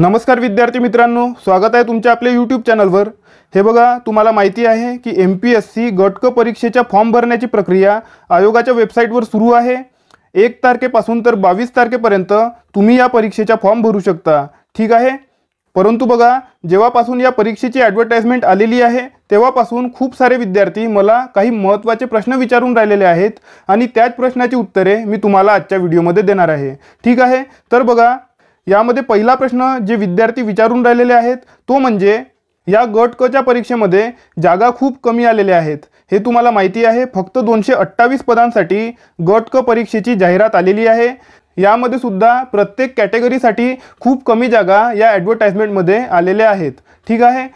नमस्कार विद्यार्थी मित्रांनो स्वागत आहे तुमच्या आपल्या यूट्यूब चॅनलवर हे बघा तुम्हाला माहिती आहे की एम पी एस सी गटक परीक्षेच्या फॉर्म भरण्याची प्रक्रिया आयोगाच्या वेबसाईटवर सुरू आहे एक तारखेपासून तर बावीस तारखेपर्यंत तुम्ही या परीक्षेचा फॉर्म भरू शकता ठीक आहे परंतु बघा जेव्हापासून या परीक्षेची ॲडव्हर्टाईजमेंट आलेली आहे तेव्हापासून खूप सारे विद्यार्थी मला काही महत्त्वाचे प्रश्न विचारून राहिलेले आहेत आणि त्याच प्रश्नाची उत्तरे मी तुम्हाला आजच्या व्हिडिओमध्ये देणार आहे ठीक आहे तर बघा यामध्ये पहिला प्रश्न जे विद्यार्थी विचारून राहिलेले आहेत तो म्हणजे या गट कच्या परीक्षेमध्ये जागा खूप कमी आलेल्या आहेत हे तुम्हाला माहिती आहे फक्त दोनशे अठ्ठावीस पदांसाठी गट क परीक्षेची जाहिरात आलेली आहे यामध्ये सुद्धा प्रत्येक कॅटेगरीसाठी खूप कमी जागा या ॲडव्हर्टाइजमेंटमध्ये आलेल्या आहेत ठीक आहे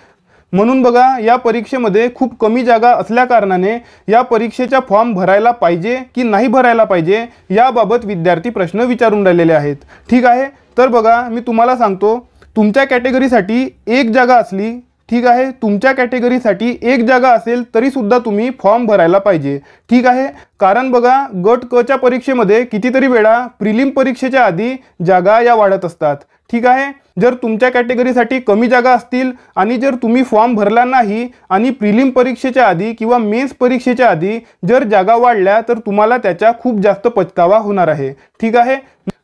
म्हणून बघा या परीक्षेमध्ये खूप कमी जागा असल्याकारणाने या परीक्षेचा फॉर्म भरायला पाहिजे की नाही भरायला पाहिजे याबाबत विद्यार्थी प्रश्न विचारून राहिलेले आहेत ठीक आहे तर बघा मी तुम्हाला सांगतो तुमच्या कॅटेगरीसाठी एक जागा असली ठीक आहे तुमच्या कॅटेगरीसाठी एक जागा असेल तरीसुद्धा तुम्ही फॉर्म भरायला पाहिजे ठीक आहे कारण बघा गट कच्या परीक्षेमध्ये कितीतरी वेळा प्रिलिम परीक्षेच्या आधी जागा या वाढत असतात ठीक आहे जर तुमच्या कॅटेगरीसाठी कमी जागा असतील आणि जर तुम्ही फॉर्म भरला नाही आणि प्रिलिम परीक्षेच्या आधी किंवा मेन्स परीक्षेच्या आधी जर जागा वाढल्या तर तुम्हाला त्याचा खूप जास्त पचतावा होणार आहे ठीक आहे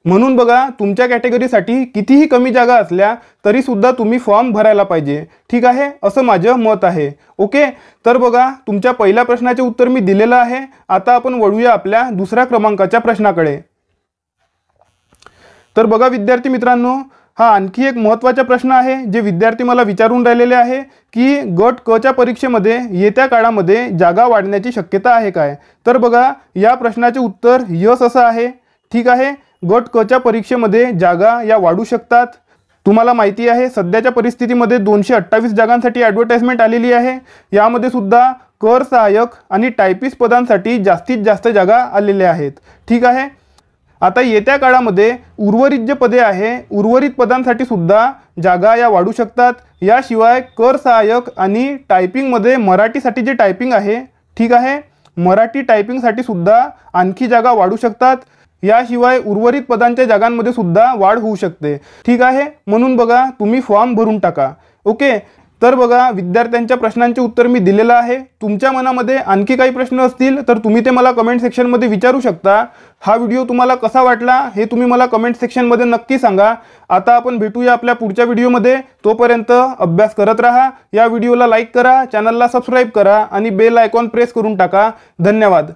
म्हणून बघा तुमच्या कॅटेगरीसाठी कितीही कमी जागा असल्या तरीसुद्धा तुम्ही फॉर्म भरायला पाहिजे ठीक आहे असं माझं मत आहे ओके तर बघा तुमच्या पहिल्या प्रश्नाचे उत्तर मी दिलेलं आहे आता आपण वळूया आपल्या दुसऱ्या क्रमांकाच्या प्रश्नाकडे तर बघा विद्यार्थी मित्रांनो हा आणखी एक महत्त्वाचा प्रश्न आहे जे विद्यार्थी मला विचारून राहिलेले आहे की गट क च्या परीक्षेमध्ये येत्या काळामध्ये जागा वाढण्याची शक्यता आहे काय तर बघा या प्रश्नाचे उत्तर यस असं आहे ठीक आहे गट कच्या परीक्षेमध्ये जागा या वाढू शकतात तुम्हाला माहिती आहे सध्याच्या परिस्थितीमध्ये दोनशे अठ्ठावीस जागांसाठी ॲडव्हर्टाईजमेंट आलेली आहे यामध्ये सुद्धा कर सहाय्यक आणि टायपिस पदांसाठी जास्तीत जास्त जागा आलेल्या आहेत ठीक आहे आता येत्या काळामध्ये उर्वरित जे पदे आहे उर्वरित पदांसाठी सुद्धा जागा या वाढू शकतात याशिवाय कर सहाय्यक आणि टायपिंगमध्ये मराठीसाठी जे टायपिंग आहे ठीक आहे मराठी टायपिंगसाठी सुद्धा आणखी जागा वाढू शकतात याशिवाय उर्वरित पदांच्या जागांमध्ये सुद्धा वाढ होऊ शकते ठीक आहे म्हणून बघा तुम्ही फॉर्म भरून टाका ओके तर बघा विद्यार्थ्यांच्या प्रश्नांचे उत्तर मी दिलेलं आहे तुमच्या मनामध्ये आणखी काही प्रश्न असतील तर तुम्ही ते मला कमेंट सेक्शनमध्ये विचारू शकता हा व्हिडिओ तुम्हाला कसा वाटला हे तुम्ही मला कमेंट सेक्शनमध्ये नक्की सांगा आता आपण भेटूया आपल्या पुढच्या व्हिडिओमध्ये तोपर्यंत अभ्यास करत राहा या व्हिडिओला लाईक करा चॅनलला सबस्क्राईब करा आणि बेल आयकॉन प्रेस करून टाका धन्यवाद